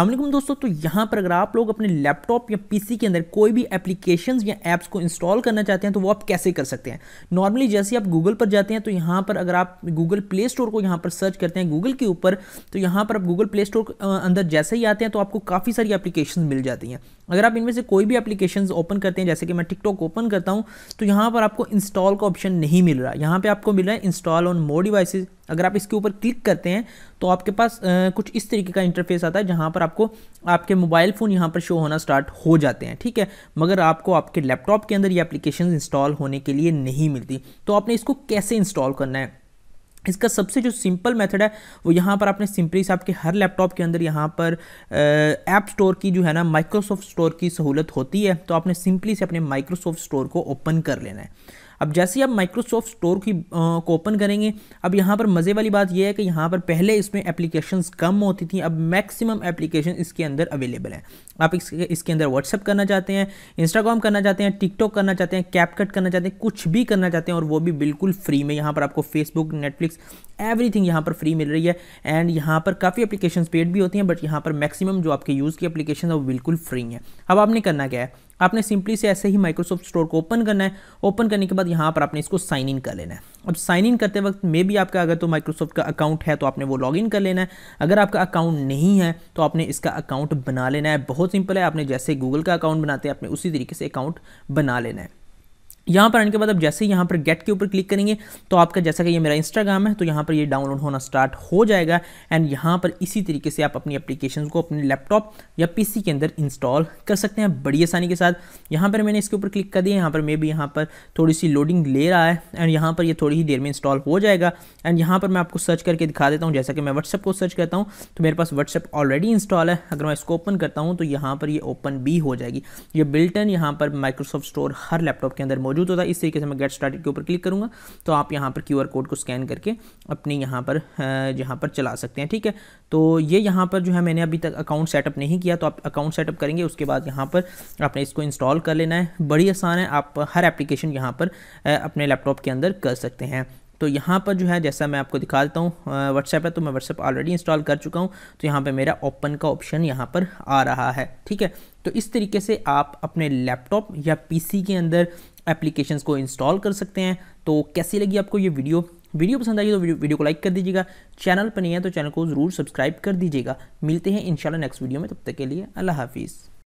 असलम दोस्तों तो यहाँ पर अगर आप लोग अपने लैपटॉप या पीसी के अंदर कोई भी एप्लीकेशन या ऐप्स को इंस्टॉल करना चाहते हैं तो वो आप कैसे कर सकते हैं नॉर्मली जैसे आप गूगल पर जाते हैं तो यहाँ पर अगर आप गूगल प्ले स्टोर को यहाँ पर सर्च करते हैं गूगल के ऊपर तो यहाँ पर आप गूगल प्ले स्टोर अंदर जैसे ही आते हैं तो आपको काफ़ी सारी एप्लीकेशन मिल जाती हैं अगर आप इनमें से कोई भी एप्लीकेशन ओपन करते हैं जैसे कि मैं टिकटॉक ओपन करता हूँ तो यहाँ पर आपको इंस्टॉल का ऑप्शन नहीं मिल रहा यहाँ पर आपको मिल रहा है इंस्टॉल ऑन मोर डिवाइसेज अगर आप इसके ऊपर क्लिक करते हैं तो आपके पास आ, कुछ इस तरीके का इंटरफेस आता है जहाँ पर आपको आपके मोबाइल फ़ोन यहाँ पर शो होना स्टार्ट हो जाते हैं ठीक है मगर आपको आपके लैपटॉप के अंदर ये एप्लीकेशन इंस्टॉल होने के लिए नहीं मिलती तो आपने इसको कैसे इंस्टॉल करना है इसका सबसे जो सिंपल मेथड है वो यहाँ पर आपने सिंपली से आपके हर लैपटॉप के अंदर यहाँ पर ऐप स्टोर की जो है ना माइक्रोसॉफ्ट स्टोर की सहूलत होती है तो आपने सिंपली से अपने माइक्रोसॉफ्ट स्टोर को ओपन कर लेना है अब जैसे ही आप माइक्रोसॉफ्ट स्टोर की को ओपन करेंगे अब यहाँ पर मज़े वाली बात यह है कि यहाँ पर पहले इसमें एप्लीकेशन कम होती थी अब मैक्सिमम एप्लीकेशन इसके अंदर अवेलेबल है आप इसके इसके अंदर व्हाट्सअप करना चाहते हैं इंस्टाग्राम करना चाहते हैं टिकटॉक करना चाहते हैं कैपकट करना चाहते हैं कुछ भी करना चाहते हैं और वो भी बिल्कुल फ्री में यहाँ पर आपको फेसबुक नेटफ्लिक्स एवरीथिंग यहाँ पर फ्री मिल रही है एंड यहाँ पर काफ़ी अपलीकेशन पेड भी होती हैं बट यहाँ पर मैक्सिमम जो आपके यूज़ की एप्लीकेशन है वो बिल्कुल फ्री हैं अब आपने करना क्या है आपने सिंपली से ऐसे ही माइक्रोसॉफ्ट स्टोर को ओपन करना है ओपन करने के बाद यहाँ पर आपने इसको साइन इन कर लेना है अब साइन इन करते वक्त मे भी आपका अगर तो माइक्रोसॉफ्ट का अकाउंट है तो आपने वो लॉगिन कर लेना है अगर आपका अकाउंट नहीं है तो आपने इसका अकाउंट बना लेना है बहुत सिंपल है आपने जैसे गूगल का अकाउंट बनाते हैं आपने उसी तरीके से अकाउंट बना लेना है यहाँ पर आने के बाद अब जैसे ही यहाँ पर गेट के ऊपर क्लिक करेंगे तो आपका जैसा कि ये मेरा इंस्टाग्राम है तो यहाँ पर ये डाउनलोड होना स्टार्ट हो जाएगा एंड यहाँ पर इसी तरीके से आप अपनी एप्लीकेशन को अपने लैपटॉप या पीसी के अंदर इंस्टॉल कर सकते हैं बड़ी आसानी के साथ यहाँ पर मैंने इसके ऊपर क्लिक कर दिया यहाँ पर मे भी यहाँ पर थोड़ी सी लोडिंग ले रहा है एंड यहाँ पर ये थोड़ी ही देर में इंस्टॉल हो जाएगा एंड यहाँ पर मैं आपको सर्च करके दिखा देता हूँ जैसा कि मैं व्हाट्सअप को सर्च करता हूँ तो मेरे पास व्हाट्सअप ऑलरेडी इंस्टॉल है अगर मैं इसको ओपन करता हूँ तो यहाँ पर ये ओपन भी हो जाएगी ये बिल्टन यहाँ पर माइक्रोसॉफ्ट स्टोर हर लैपटॉप के अंदर मौजूद होता है इस तरीके से मैं गेट स्टार्ट के ऊपर क्लिक करूँगा तो आप यहाँ पर क्यू कोड को स्कैन करके अपनी यहाँ पर यहाँ पर चला सकते हैं ठीक है तो ये यहाँ पर जो है मैंने अभी तक अकाउंट सेटअप नहीं किया तो आप अकाउंट सेटअप करेंगे उसके बाद यहाँ पर आपने इसको इंस्टॉल कर लेना है बड़ी आसान है आप हर एप्लीकेशन यहाँ पर अपने लैपटॉप के अंदर कर सकते हैं तो यहाँ पर जो है जैसा मैं आपको दिखा देता हूँ व्हाट्सएप है तो मैं व्हाट्सएप ऑलरेडी इंस्टॉल कर चुका हूँ तो यहाँ पे मेरा ओपन का ऑप्शन यहाँ पर आ रहा है ठीक है तो इस तरीके से आप अपने लैपटॉप या पीसी के अंदर एप्लीकेशंस को इंस्टॉल कर सकते हैं तो कैसी लगी आपको ये वीडियो वीडियो पसंद आई तो वीडियो को लाइक कर दीजिएगा चैनल पर नहीं है तो चैनल को ज़रूर सब्सक्राइब कर दीजिएगा मिलते हैं इंशाल्लाह नेक्स्ट वीडियो में तब तक के लिए अल्लाह हाफिज़